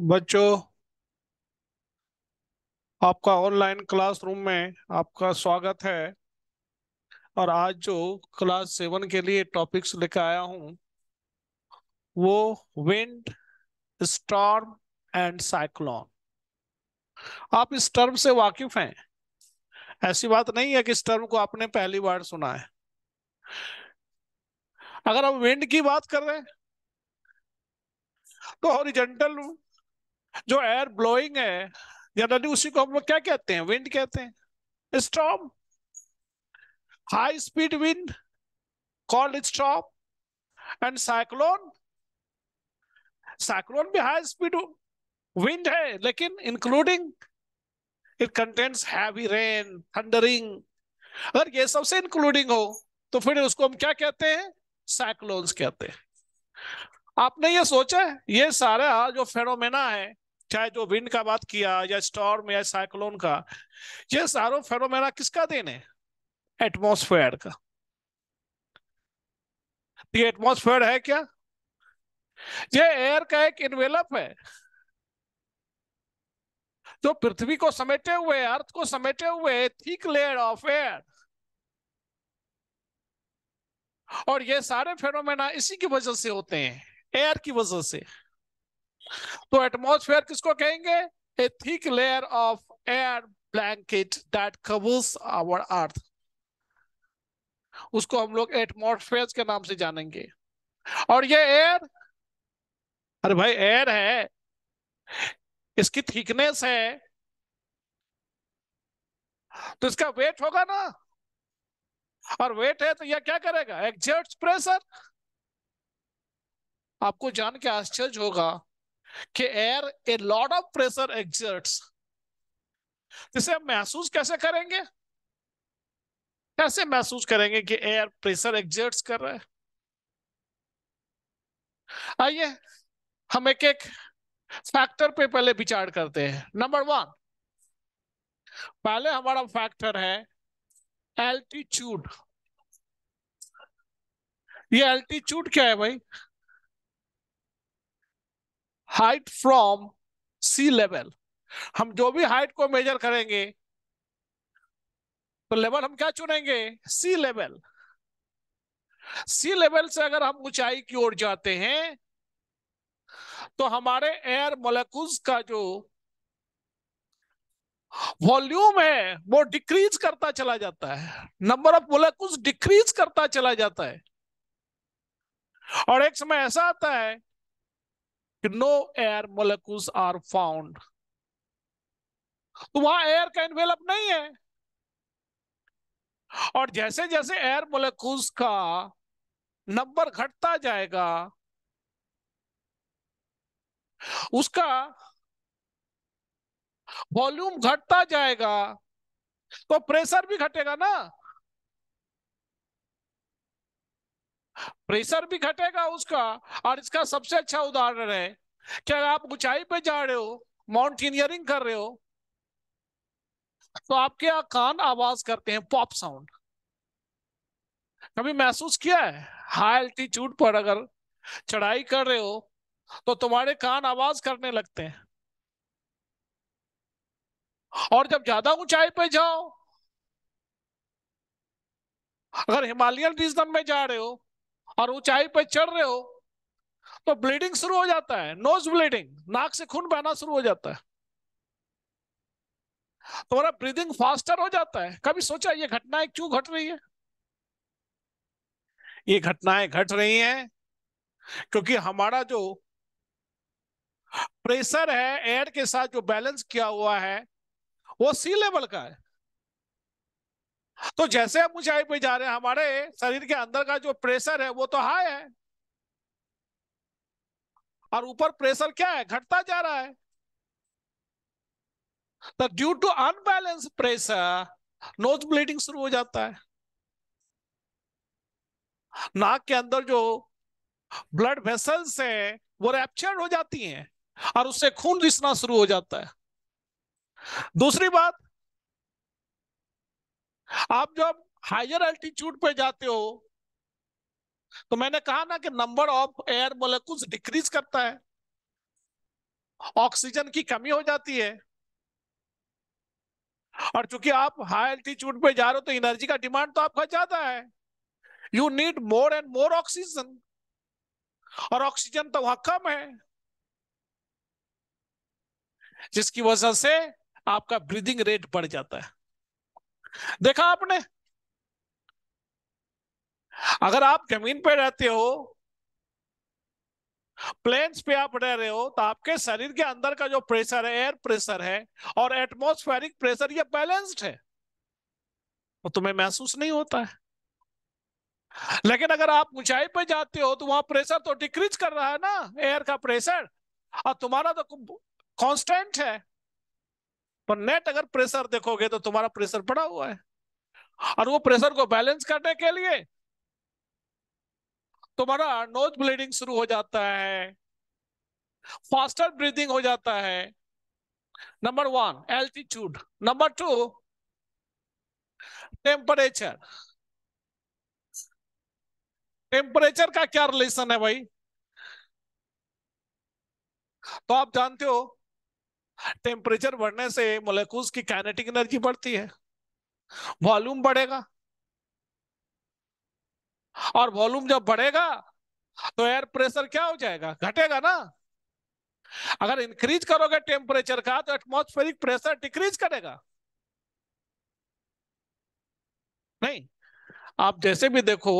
बच्चों आपका online classroom में आपका स्वागत है और आज जो क्लास सेवन के लिए टॉपिक्स लेकर आया हूं वो विंड स्टॉर्म एंड साइक्लोन आप इस टर्म से वाकिफ हैं ऐसी बात नहीं है कि इस टर्म को आपने पहली बार सुना है अगर आप विंड की बात कर रहे हैं तो हॉरिजेंटल जो एयर ब्लोइंग है जनरली उसी को हम लोग क्या कहते हैं विंड कहते हैं storm high speed wind called storm and cyclone cyclone भी हाई स्पीड विंड है लेकिन including it contains heavy rain thundering अगर ये सबसे इंक्लूडिंग हो तो फिर उसको हम क्या कहते हैं साइक्लोन्स कहते हैं आपने ये सोचा है ये सारा जो फेनोमेना है चाहे जो विंड का बात किया या स्टॉर्म या साइक्लोन का ये सारो फेरोमेना किसका देन है एटमोसफेयर का ये है क्या ये एयर का एक इनवेलप है जो पृथ्वी को समेटे हुए अर्थ को समेटे हुए थिक लेयर ऑफ एयर और ये सारे फेरोमेना इसी की वजह से होते हैं एयर की वजह से तो एटमोसफेयर किसको कहेंगे a thick layer of air blanket that covers our earth उसको हम लोग एटमोसफेयर के नाम से जानेंगे और ये एयर अरे भाई एयर है इसकी थिकनेस है तो इसका वेट होगा ना और वेट है तो यह क्या करेगा एग्जर्ट प्रेशर आपको जान के आश्चर्य होगा कि air a lot of pressure exerts जिसे हम महसूस कैसे करेंगे कैसे महसूस करेंगे कि एयर प्रेशर एग्जर्ट्स कर रहा है आइए हम एक एक फैक्टर पे पहले विचार करते हैं नंबर वन पहले हमारा फैक्टर है एल्टीट्यूड ये एल्टीट्यूड क्या है भाई हाइट फ्रॉम सी लेवल हम जो भी हाइट को मेजर करेंगे तो लेवल हम क्या चुनेंगे सी लेवल सी लेवल से अगर हम ऊंचाई की ओर जाते हैं तो हमारे एयर मोलिकुल्स का जो वॉल्यूम है वो डिक्रीज करता चला जाता है नंबर ऑफ मोलिकुल्स डिक्रीज करता चला जाता है और एक समय ऐसा आता है no air molecules are found तो वहां एयर का इन्वेलप नहीं है और जैसे जैसे एयर मोलेक्यूल्स का नंबर घटता जाएगा उसका वॉल्यूम घटता जाएगा तो प्रेशर भी घटेगा ना प्रेशर भी घटेगा उसका और इसका सबसे अच्छा उदाहरण है कि अगर आप ऊंचाई पे जा रहे हो माउंटेनियरिंग कर रहे हो तो आपके यहाँ कान आवाज करते हैं पॉप साउंड कभी महसूस किया है हाई एल्टीट्यूड पर अगर चढ़ाई कर रहे हो तो तुम्हारे कान आवाज करने लगते हैं और जब ज्यादा ऊंचाई पे जाओ अगर हिमालयन रीजन में जा रहे हो और ऊंचाई पर चढ़ रहे हो तो ब्लीडिंग शुरू हो जाता है नोज ब्लीडिंग नाक से खून बहना शुरू हो जाता है तुम्हारा ब्रीदिंग फास्टर हो जाता है कभी सोचा ये घटनाएं क्यों घट रही है ये घटनाएं घट रही हैं क्योंकि हमारा जो प्रेशर है एयर के साथ जो बैलेंस किया हुआ है वो सी लेवल का है तो जैसे हम ऊंचाई पे जा रहे हैं हमारे शरीर के अंदर का जो प्रेशर है वो तो हाई है और ऊपर प्रेशर क्या है घटता जा रहा है तो due to unbalance pressure nose bleeding शुरू हो जाता है नाक के अंदर जो ब्लड वेसल्स है वो रैप्चर हो जाती हैं और उससे खून रिसना शुरू हो जाता है दूसरी बात आप जब हायर एल्टीट्यूड पे जाते हो तो मैंने कहा ना कि number of air molecules decrease करता है ऑक्सीजन की कमी हो जाती है और चूंकि आप हाई एल्टीट्यूड पे जा रहे हो तो एनर्जी का डिमांड तो आपका ज्यादा है you need more and more oxygen और ऑक्सीजन तो वहां कम है जिसकी वजह से आपका ब्रीदिंग रेट बढ़ जाता है देखा आपने अगर आप जमीन पे रहते हो प्लेन्स पे आप रह रहे हो तो आपके शरीर के अंदर का जो प्रेशर है एयर प्रेशर है और एटमोस्फेरिक प्रेशर ये बैलेंस्ड है वो तो तुम्हें महसूस नहीं होता है लेकिन अगर आप ऊंचाई पर जाते हो तो वहां प्रेशर तो डिक्रीज कर रहा है ना एयर का प्रेशर और तुम्हारा तो कांस्टेंट है पर नेट अगर प्रेशर देखोगे तो तुम्हारा प्रेशर पड़ा हुआ है और वो प्रेशर को बैलेंस करने के लिए तुम्हारा नोज ब्लीडिंग शुरू हो जाता है फास्टर ब्रीदिंग हो जाता है number one altitude number two temperature temperature का क्या रिलेशन है भाई तो आप जानते हो टेम्परेचर बढ़ने से मोलिकूल्स की काइनेटिक एनर्जी बढ़ती है वॉल्यूम बढ़ेगा और वॉल्यूम जब बढ़ेगा तो एयर प्रेशर क्या हो जाएगा घटेगा ना अगर इंक्रीज करोगे टेम्परेचर का तो एटमॉस्फेरिक प्रेशर डिक्रीज करेगा नहीं आप जैसे भी देखो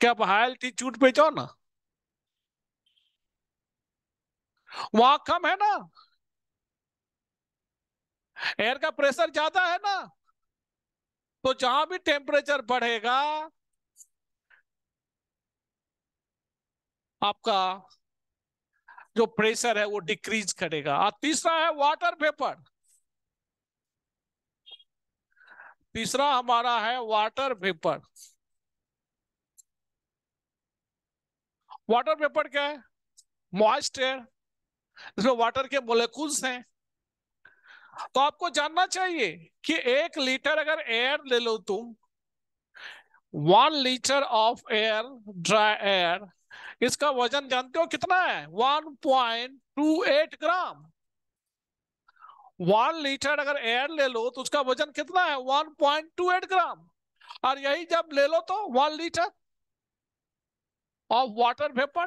कि आप हाई एल्टीट्यूड पे जाओ ना वहां कम है ना एयर का प्रेशर ज्यादा है ना तो जहां भी टेम्परेचर बढ़ेगा आपका जो प्रेशर है वो डिक्रीज करेगा और तीसरा है वाटर वेपर तीसरा हमारा है वाटर वेपर वाटर वेपर क्या है मॉइस्ट एयर इसमें वाटर के मोलिकुल्स हैं तो आपको जानना चाहिए कि एक लीटर अगर एयर ले लो तुम one litre of air dry air इसका वजन जानते हो कितना है one point two eight gram one litre अगर एयर ले लो तो उसका वजन कितना है one point two eight gram और यही जब ले लो तो one litre of water vapour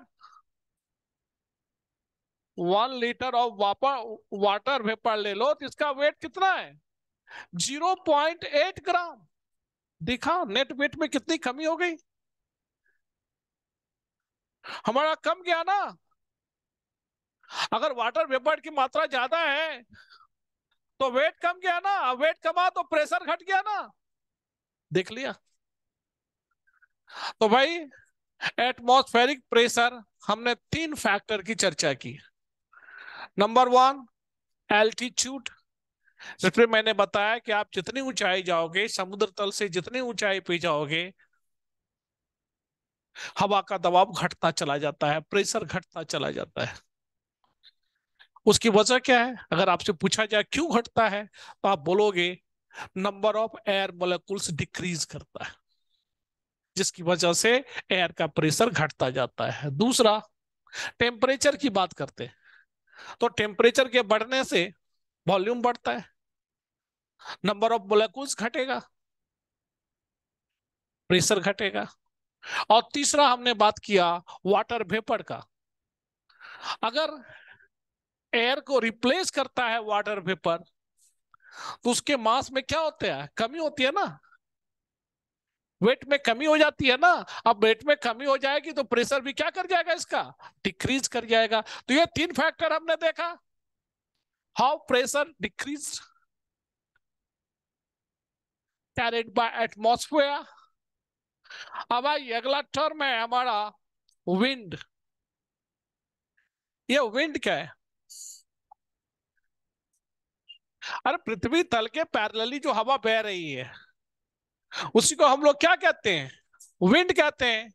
one litre of vapour water vapour ले लो तो इसका वेट कितना है जीरो पॉइंट एट ग्राम दिखा नेट वेट में कितनी कमी हो गई हमारा कम गया ना अगर वाटर वेपर की मात्रा ज्यादा है तो वेट कम गया ना वेट कमा तो प्रेशर घट गया ना देख लिया तो भाई एटमोस्फेरिक प्रेशर हमने तीन फैक्टर की चर्चा की नंबर वन एल्टीट्यूड जिसमें मैंने बताया कि आप जितनी ऊंचाई जाओगे समुद्र तल से जितनी ऊंचाई पे जाओगे हवा का दबाव घटता चला जाता है प्रेशर घटता चला जाता है उसकी वजह क्या है अगर आपसे पूछा जाए क्यों घटता है तो आप बोलोगे number of air molecules decrease करता है जिसकी वजह से एयर का प्रेशर घटता जाता है दूसरा टेम्परेचर की बात करते हैं तो टेम्परेचर के बढ़ने से वॉल्यूम बढ़ता है नंबर ऑफ मोलिकुल्स घटेगा प्रेशर घटेगा और तीसरा हमने बात किया वाटर वेपर का अगर एयर को रिप्लेस करता है वाटर वेपर तो उसके मास में क्या होता है कमी होती है ना वेट में कमी हो जाती है ना अब वेट में कमी हो जाएगी तो प्रेशर भी क्या कर जाएगा इसका डिक्रीज कर जाएगा तो ये तीन फैक्टर हमने देखा how pressure decrease carried by atmosphere अब आई अगला टर्म है हमारा विंड ये विंड क्या है अरे पृथ्वी तल के पैरेलली जो हवा बह रही है उसी को हम लोग क्या कहते हैं विंड कहते हैं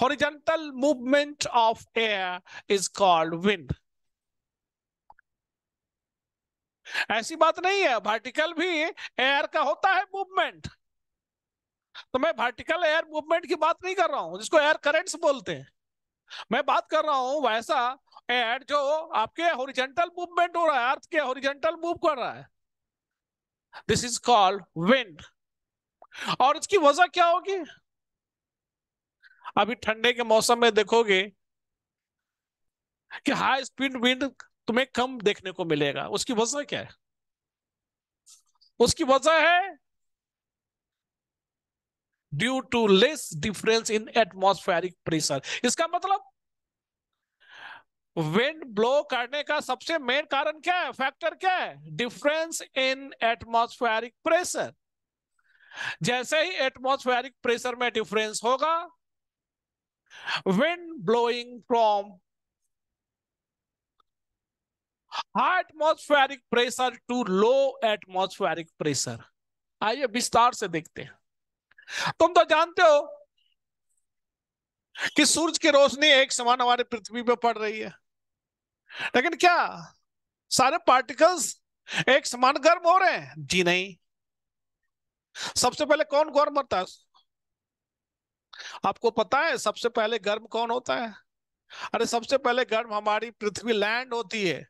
horizontal movement of air is called wind ऐसी बात नहीं है वर्टिकल भी एयर का होता है मूवमेंट तो मैं वर्टिकल एयर मूवमेंट की बात नहीं कर रहा हूं जिसको एयर करेंट्स बोलते हैं मैं बात कर रहा हूं वैसा एयर जो आपके हॉरिजेंटल मूवमेंट हो रहा है अर्थ के हॉरिजेंटल मूव कर रहा है दिस इज कॉल्ड विंड और इसकी वजह क्या होगी अभी ठंडे के मौसम में देखोगे कि हाई स्पीड विंड तुम्हें कम देखने को मिलेगा उसकी वजह क्या है उसकी वजह है due to less difference in atmospheric pressure इसका मतलब विंड ब्लो करने का सबसे मेन कारण क्या है फैक्टर क्या है डिफरेंस इन एटमोस्फेरिक प्रेशर जैसे ही एटमोस्फेरिक प्रेशर में डिफरेंस होगा wind blowing from high atmospheric pressure to low atmospheric pressure आइए विस्तार से देखते हैं तुम तो जानते हो कि सूरज की रोशनी एक समान हमारे पृथ्वी पर पड़ रही है लेकिन क्या सारे पार्टिकल्स एक समान गर्म हो रहे हैं जी नहीं सबसे पहले कौन गर्म होता है आपको पता है सबसे पहले गर्म कौन होता है अरे सबसे पहले गर्म हमारी पृथ्वी लैंड होती है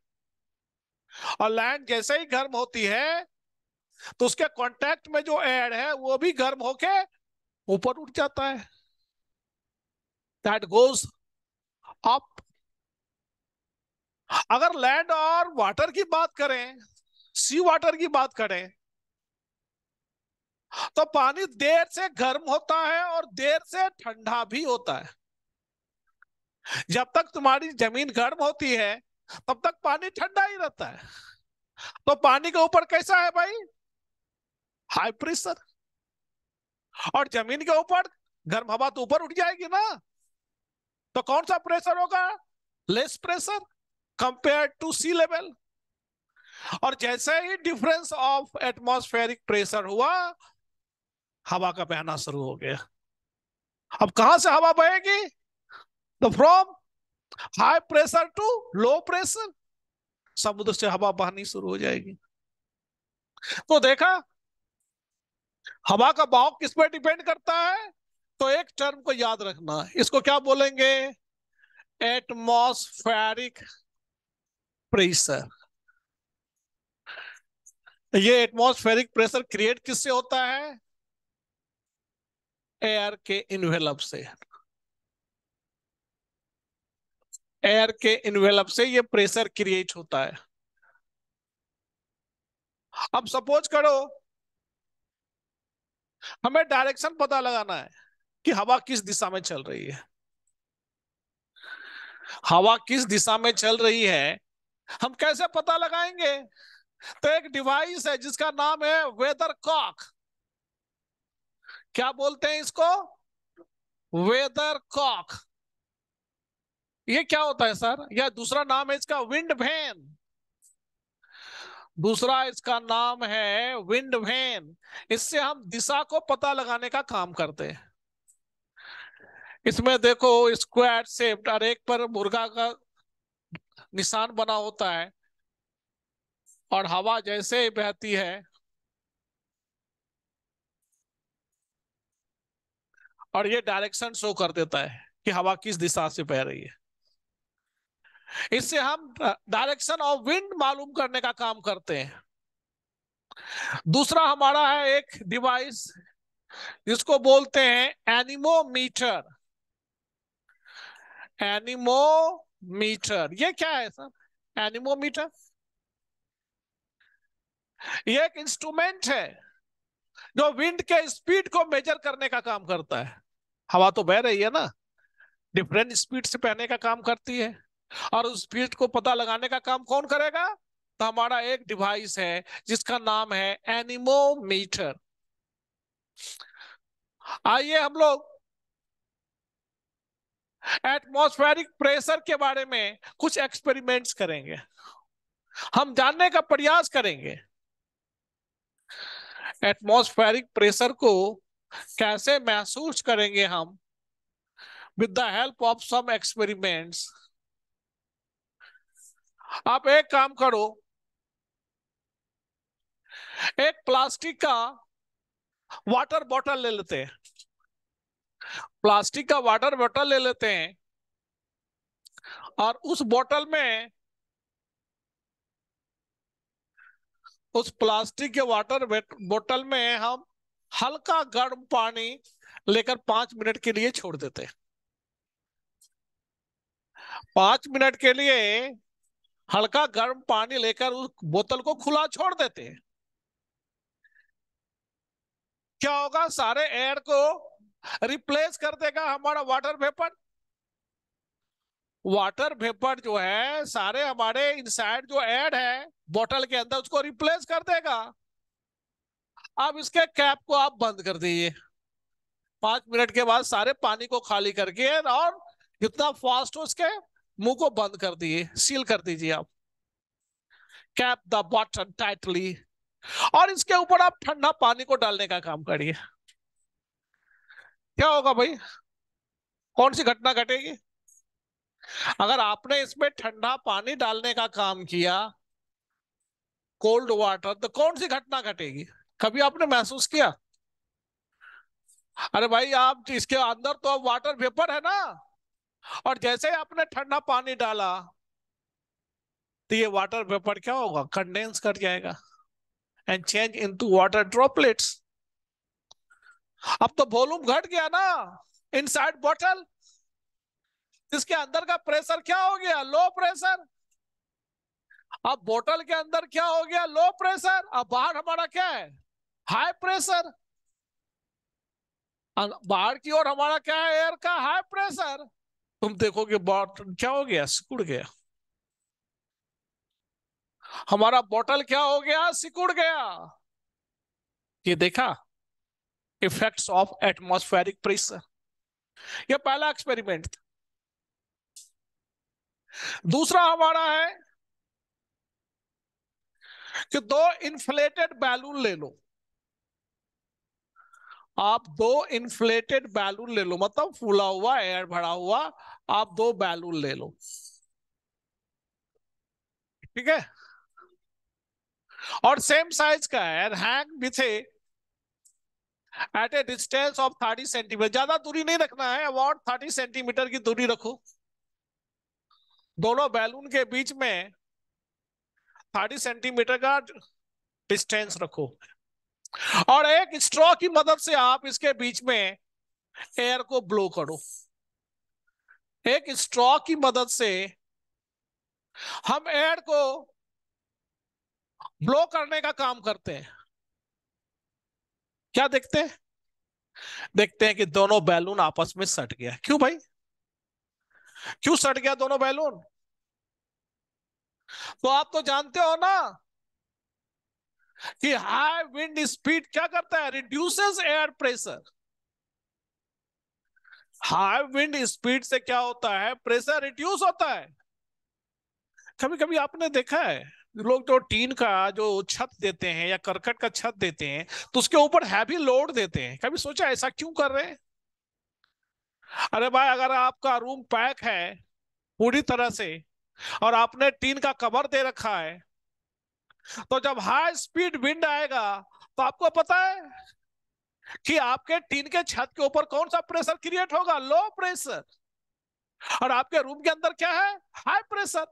और लैंड जैसे ही गर्म होती है तो उसके कांटेक्ट में जो एयर है वो भी गर्म होके ऊपर उठ जाता है दैट गोज अप अगर लैंड और वाटर की बात करें सी वाटर की बात करें तो पानी देर से गर्म होता है और देर से ठंडा भी होता है जब तक तुम्हारी जमीन गर्म होती है तब तक पानी ठंडा ही रहता है तो पानी के ऊपर कैसा है भाई हाई प्रेशर और जमीन के ऊपर गर्म हवा तो ऊपर उठ जाएगी ना तो कौन सा प्रेशर होगा less pressure compare to sea level और जैसे ही डिफरेंस ऑफ एटमॉस्फेरिक प्रेशर हुआ हवा का बहना शुरू हो गया अब कहां से हवा बहेगी तो from high pressure to low pressure समुद्र से हवा बहनी शुरू हो जाएगी तो देखा हवा का बहाव किस पर डिपेंड करता है तो एक टर्म को याद रखना इसको क्या बोलेंगे एटमोस्फेरिक प्रेशर ये एटमोस्फेरिक प्रेशर क्रिएट किससे होता है एयर के इन्वेलप से एयर के इनवेलप से ये प्रेशर क्रिएट होता है अब सपोज करो हमें डायरेक्शन पता लगाना है कि हवा किस दिशा में चल रही है हवा किस दिशा में चल रही है हम कैसे पता लगाएंगे तो एक डिवाइस है जिसका नाम है वेदर कॉक क्या बोलते हैं इसको वेदर कॉक ये क्या होता है सर या दूसरा नाम है इसका विंड वैन दूसरा इसका नाम है विंड वैन इससे हम दिशा को पता लगाने का काम करते हैं इसमें देखो स्क्वायर शेप्ड और एक पर मुर्गा का निशान बना होता है और हवा जैसे ही बहती है और ये डायरेक्शन शो कर देता है कि हवा किस दिशा से बह रही है इससे हम डायरेक्शन ऑफ विंड मालूम करने का काम करते हैं दूसरा हमारा है एक डिवाइस जिसको बोलते हैं एनिमोमीटर एनिमोमीटर ये क्या है सर एनिमोमीटर ये एक इंस्ट्रूमेंट है जो विंड के स्पीड को मेजर करने का काम करता है हवा तो बह रही है ना डिफरेंट स्पीड से पहने का काम करती है और उस स्पीड को पता लगाने का काम कौन करेगा तो हमारा एक डिवाइस है जिसका नाम है एनिमोमीटर आइए हम लोग एटमॉस्फेरिक प्रेशर के बारे में कुछ एक्सपेरिमेंट्स करेंगे हम जानने का प्रयास करेंगे एटमॉस्फेरिक प्रेशर को कैसे महसूस करेंगे हम with the help of some experiments आप एक काम करो एक प्लास्टिक का वाटर बॉटल ले लेते हैं प्लास्टिक का वाटर बॉटल ले लेते हैं और उस बॉटल में उस प्लास्टिक के वाटर बॉटल में हम हल्का गर्म पानी लेकर पांच मिनट के लिए छोड़ देते हैं पांच मिनट के लिए हल्का गर्म पानी लेकर उस बोतल को खुला छोड़ देते हैं क्या होगा सारे एयर को रिप्लेस कर देगा हमारा वाटर वेपर वाटर वेपर जो है सारे हमारे इनसाइड जो एड है बोतल के अंदर उसको रिप्लेस कर देगा अब इसके कैप को आप बंद कर दीजिए पांच मिनट के बाद सारे पानी को खाली करके और जितना फास्ट हो उसके मुंह को बंद कर दिए सील कर दीजिए आप कैप द बॉटन टाइटली और इसके ऊपर आप ठंडा पानी को डालने का काम करिए क्या होगा भाई कौन सी घटना घटेगी अगर आपने इसमें ठंडा पानी डालने का काम किया कोल्ड वाटर तो कौन सी घटना घटेगी कभी आपने महसूस किया अरे भाई आप इसके अंदर तो अब वाटर वेपर है ना और जैसे ही आपने ठंडा पानी डाला तो ये वाटर वेपर क्या होगा कंडेंस कर जाएगा and change into water droplets अब तो वॉल्यूम घट गया ना इनसाइड बॉटल इसके अंदर का प्रेशर क्या हो गया लो प्रेशर अब बोतल के अंदर क्या हो गया लो प्रेशर अब बाहर हमारा क्या है हाई प्रेशर बाहर की ओर हमारा क्या है एयर का हाई प्रेशर तुम देखोगे बॉटल क्या हो गया सिकुड़ गया हमारा बॉटल क्या हो गया सिकुड़ गया ये देखा इफेक्ट्स ऑफ एटमॉस्फेरिक प्रेशर यह पहला एक्सपेरिमेंट था दूसरा हमारा है कि दो इन्फ्लेटेड बैलून ले लो आप दो इन्फ्लेटेड बैलून ले लो मतलब फूला हुआ एयर भरा हुआ आप दो बैलून ले लो ठीक है और सेम साइज का air hang with at a distance of thirty centimetre ज्यादा दूरी नहीं रखना है अबाउट थर्टी सेंटीमीटर की दूरी रखो दोनों बैलून के बीच में थर्टी सेंटीमीटर का डिस्टेंस रखो और एक स्ट्रॉ की मदद से आप इसके बीच में एयर को ब्लो करो एक स्ट्रॉ की मदद से हम एयर को ब्लो करने का काम करते हैं क्या देखते हैं देखते हैं कि दोनों बैलून आपस में सट गया क्यों भाई क्यों सट गया दोनों बैलून तो आप तो जानते हो ना कि हाई विंड स्पीड क्या करता है reduces air pressure high wind speed से क्या होता है प्रेशर रिड्यूस होता है कभी कभी आपने देखा है लोग जो टीन का जो छत देते हैं या करकट का छत देते हैं तो उसके ऊपर हैवी लोड देते हैं कभी सोचा ऐसा क्यों कर रहे हैं अरे भाई अगर आपका रूम पैक है पूरी तरह से और आपने टीन का कवर दे रखा है तो जब हाई स्पीड विंड आएगा तो आपको पता है कि आपके टीन के छत के ऊपर कौन सा प्रेशर क्रिएट होगा लो प्रेशर और आपके रूम के अंदर क्या है हाई प्रेशर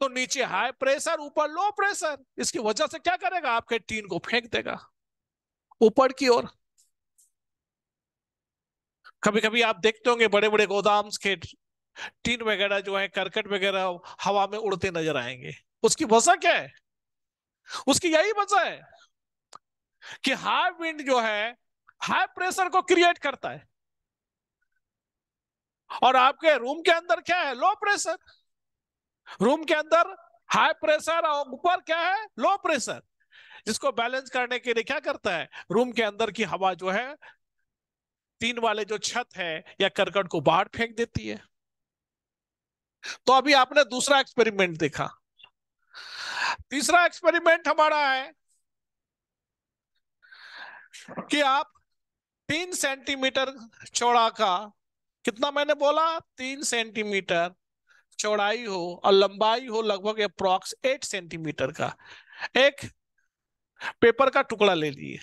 तो नीचे हाई प्रेशर ऊपर लो प्रेशर इसकी वजह से क्या करेगा आपके टीन को फेंक देगा ऊपर की ओर कभी कभी आप देखते होंगे बड़े बड़े गोदाम के टीन वगैरह जो है करकट वगैरह हवा में उड़ते नजर आएंगे उसकी वजह क्या है उसकी यही वजह है कि हाई विंड जो है हाई प्रेशर को क्रिएट करता है और आपके रूम के अंदर क्या है लो प्रेशर रूम के अंदर हाई प्रेशर और ऊपर क्या है लो प्रेशर जिसको बैलेंस करने के लिए क्या करता है रूम के अंदर की हवा जो है तीन वाले जो छत है या करकट को बाहर फेंक देती है तो अभी आपने दूसरा एक्सपेरिमेंट देखा तीसरा एक्सपेरिमेंट हमारा है कि आप तीन सेंटीमीटर चौड़ा का कितना मैंने बोला तीन सेंटीमीटर चौड़ाई हो और लंबाई हो लगभग अप्रोक्स एट सेंटीमीटर का एक पेपर का टुकड़ा ले लिए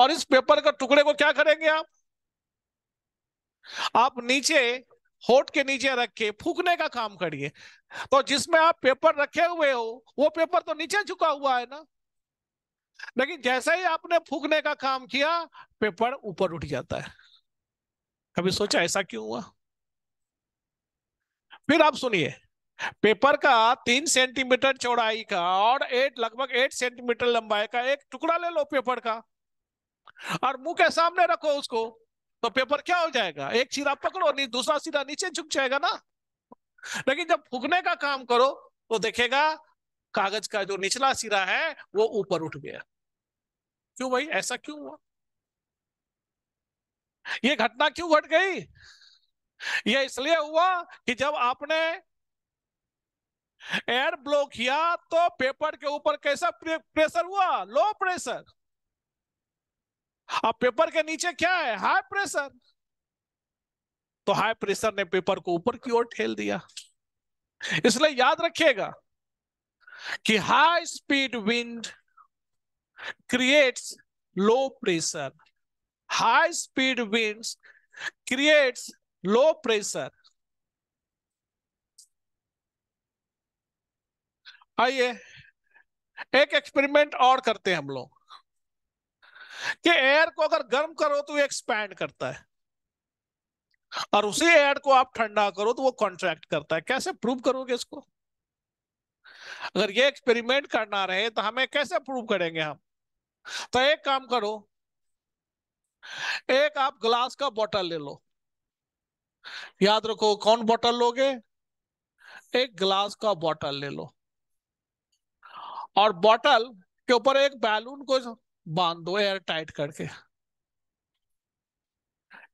और इस पेपर का टुकड़े को क्या करेंगे आप आप नीचे होठ के नीचे रख के फूकने का काम करिए तो जिसमें आप पेपर रखे हुए हो वो पेपर तो नीचे झुका हुआ है ना लेकिन जैसे ही आपने फूकने का काम किया पेपर ऊपर उठ जाता है कभी सोचा ऐसा क्यों हुआ फिर आप सुनिए पेपर का तीन सेंटीमीटर चौड़ाई का और एट लगभग एट सेंटीमीटर लंबाई का एक टुकड़ा ले लो पेपर का और मुंह के सामने रखो उसको तो पेपर क्या हो जाएगा एक सिरा पकड़ो नहीं दूसरा सिरा नीचे झुक जाएगा ना लेकिन जब फूकने का काम करो तो देखेगा कागज का जो निचला सिरा है वो ऊपर उठ गया क्यों भाई ऐसा क्यों हुआ ये घटना क्यों घट गई यह इसलिए हुआ कि जब आपने एयर ब्लो किया तो पेपर के ऊपर कैसा प्रेशर हुआ लो प्रेशर अब पेपर के नीचे क्या है हाई प्रेशर तो हाई प्रेशर ने पेपर को ऊपर की ओर ठेल दिया इसलिए याद रखिएगा कि high speed wind creates low pressure high speed wind creates low pressure आइए एक एक्सपेरिमेंट और करते हैं हम लोग कि एयर को अगर गर्म करो तो एक्सपैंड करता है और उसी एयर को आप ठंडा करो तो वो कॉन्ट्रैक्ट करता है कैसे प्रूव करोगे इसको अगर ये एक्सपेरिमेंट करना रहे तो हमें कैसे प्रूव करेंगे हम तो एक काम करो एक आप ग्लास का बोतल ले लो याद रखो कौन बोतल लोगे एक ग्लास का बोतल ले लो और बोतल के ऊपर एक बैलून को बांध दो एयर टाइट करके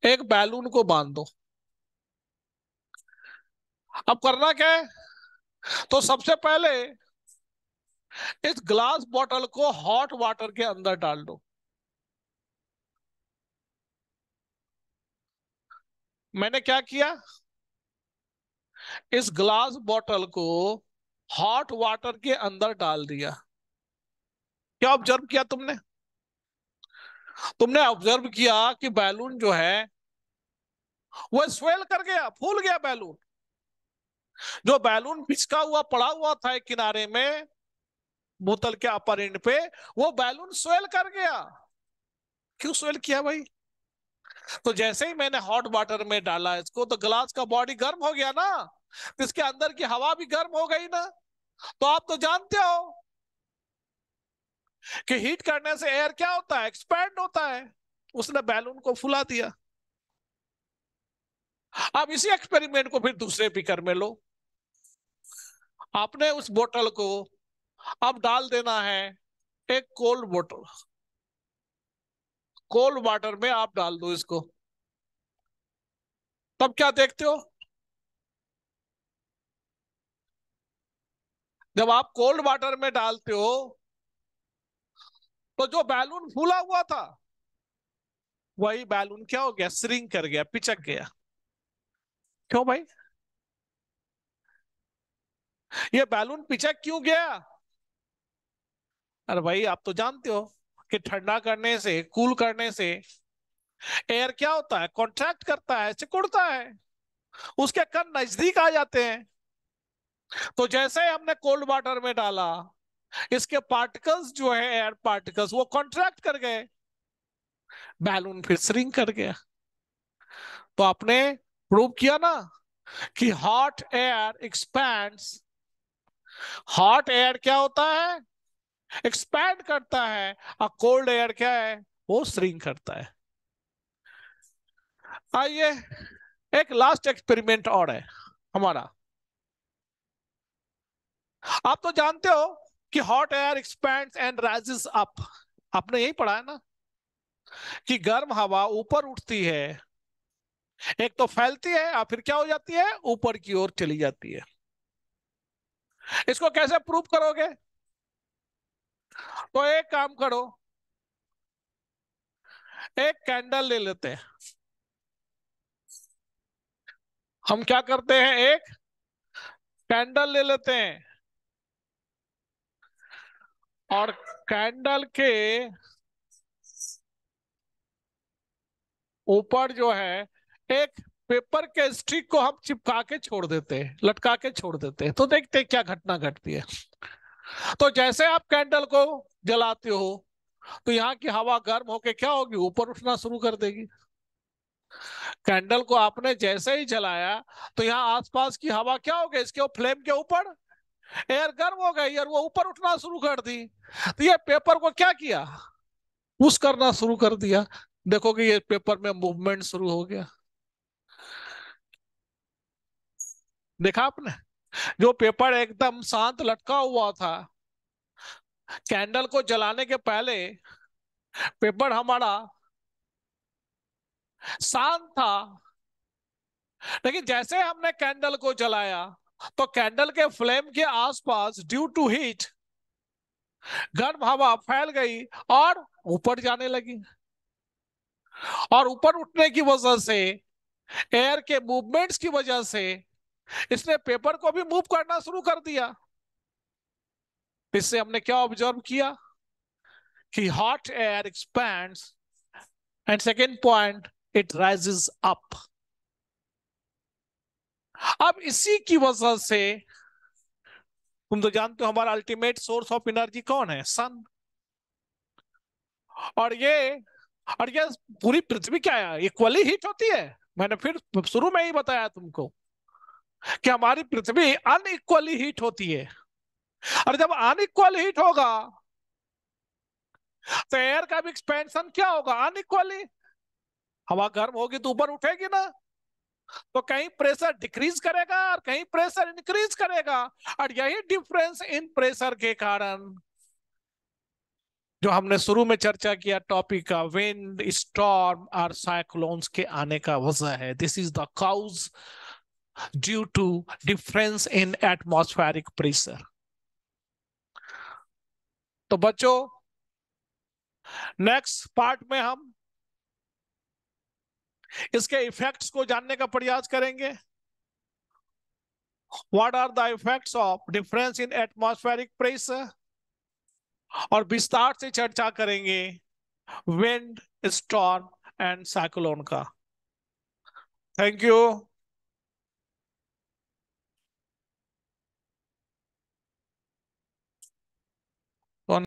एक बैलून को बांध दो अब करना क्या है तो सबसे पहले इस ग्लास बॉटल को हॉट वाटर के अंदर डाल दो मैंने क्या किया इस ग्लास बॉटल को हॉट वाटर के अंदर डाल दिया क्या ऑब्जर्व किया तुमने तुमने ऑब्जर्व किया कि बैलून जो है वो स्वेल कर गया फूल गया बैलून जो बैलून पिचका हुआ पड़ा हुआ था एक किनारे में बोतल के अपर एंड पे वो बैलून स्वेल कर गया क्यों स्वेल किया भाई तो जैसे ही मैंने हॉट वाटर में डाला इसको तो ग्लास का बॉडी गर्म हो गया ना इसके अंदर की हवा भी गर्म हो गई ना तो आप तो जानते हो कि हीट करने से एयर क्या होता है एक्सपैंड होता है उसने बैलून को फुला दिया अब इसी एक्सपेरिमेंट को फिर दूसरे पिकर में लो आपने उस बोतल को अब डाल देना है एक कोल्ड बोतल कोल्ड वाटर में आप डाल दो इसको तब क्या देखते हो जब आप कोल्ड वाटर में डालते हो तो जो बैलून फूला हुआ था वही बैलून क्या हो गया श्रिंक कर गया पिचक गया क्यों भाई ये बैलून पिचक क्यों गया अरे भाई आप तो जानते हो कि ठंडा करने से कूल करने से एयर क्या होता है कॉन्ट्रैक्ट करता है सिकुड़ता है उसके कण नजदीक आ जाते हैं तो जैसे हमने कोल्ड वाटर में डाला इसके पार्टिकल्स जो है एयर पार्टिकल्स वो कॉन्ट्रैक्ट कर गए बैलून फिर श्रिंक कर गया तो आपने प्रूव किया ना कि hot air expand hot air क्या होता है एक्सपैंड करता है और कोल्ड एयर क्या है वो श्रिंक करता है आइए एक लास्ट एक्सपेरिमेंट और है हमारा आप तो जानते हो कि hot air expand and rises up आपने यही पढ़ा है ना कि गर्म हवा ऊपर उठती है एक तो फैलती है और फिर क्या हो जाती है ऊपर की ओर चली जाती है इसको कैसे प्रूव करोगे तो एक काम करो एक कैंडल ले लेते हैं हम क्या करते हैं एक कैंडल ले लेते हैं और कैंडल के ऊपर जो है एक पेपर के स्टिक को हम चिपका के छोड़ देते हैं लटका के छोड़ देते हैं तो देखते हैं क्या घटना घटती है तो जैसे आप कैंडल को जलाते हो तो यहाँ की हवा गर्म होके क्या होगी ऊपर उठना शुरू कर देगी कैंडल को आपने जैसे ही जलाया तो यहाँ आसपास की हवा क्या होगी इसके फ्लेम के ऊपर एयर गर्म हो गई और वो ऊपर उठना शुरू कर दी तो ये पेपर को क्या किया पुश करना शुरू कर दिया देखोगे ये पेपर में मूवमेंट शुरू हो गया देखा आपने जो पेपर एकदम शांत लटका हुआ था कैंडल को जलाने के पहले पेपर हमारा शांत था लेकिन जैसे हमने कैंडल को जलाया तो कैंडल के फ्लेम के आसपास ड्यू टू हीट गर्म हवा फैल गई और ऊपर जाने लगी और ऊपर उठने की वजह से एयर के मूवमेंट्स की वजह से इसने पेपर को भी मूव करना शुरू कर दिया इससे हमने क्या ऑब्जर्व किया कि hot air expand and second point it rises up अब इसी की वजह से तुम तो जानते हो हमारा अल्टीमेट सोर्स ऑफ एनर्जी कौन है सन और ये और ये पूरी पृथ्वी क्या है इक्वली हीट होती है मैंने फिर शुरू में ही बताया तुमको कि हमारी पृथ्वी अनइक्वली हीट होती है और जब अनइक्वल हीट होगा तो एयर का भी एक्सपेंशन क्या होगा अनइक्वली हवा गर्म होगी तो ऊपर उठेगी ना तो कहीं प्रेशर डिक्रीज करेगा और कहीं प्रेशर इंक्रीज करेगा और यही डिफरेंस इन प्रेशर के कारण जो हमने शुरू में चर्चा किया टॉपिक का विंड स्टॉर्म और साइक्लोन्स के आने का वजह है this is the cause due to difference in atmospheric pressure तो बच्चों नेक्स्ट पार्ट में हम इसके इफेक्ट्स को जानने का प्रयास करेंगे what are the effects of difference in atmospheric press और विस्तार से चर्चा करेंगे विंड स्टॉर्म एंड साइक्लोन का थैंक यू